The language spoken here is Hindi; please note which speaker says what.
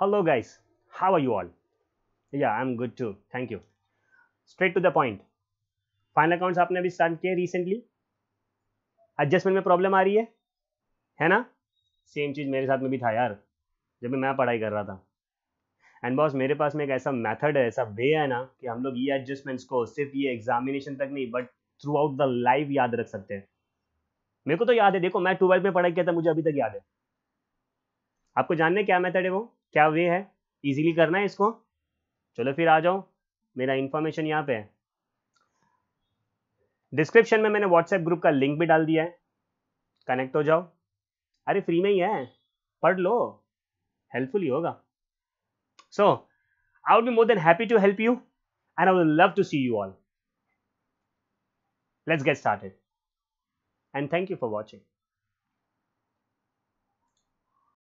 Speaker 1: hello guys how are you all yeah i'm good too thank you straight to the point final accounts आपने अभी स्टार्ट किए रिसेंटली एडजस्टमेंट में प्रॉब्लम आ रही है है ना सेम चीज़ मेरे साथ में भी था यार जब मैं पढ़ाई कर रहा था एंड बॉस मेरे पास में एक ऐसा मेथड है ऐसा वे है ना कि हम लोग ये एडजस्टमेंट्स को सिर्फ ये एग्जामिनेशन तक नहीं but throughout the life याद रख सकते हैं मेरे को तो याद है देखो मैं ट्वेल्थ में पढ़ाई किया था मुझे अभी तक याद है आपको जानने क्या मेथड है वो क्या वे है इजीली करना है इसको चलो फिर आ जाओ मेरा इंफॉर्मेशन यहाँ पे है डिस्क्रिप्शन में मैंने व्हाट्सएप ग्रुप का लिंक भी डाल दिया है कनेक्ट हो जाओ अरे फ्री में ही है पढ़ लो हेल्पफुल ही होगा so I would be more than happy to help you and I would love to see you all let's get started and thank you for watching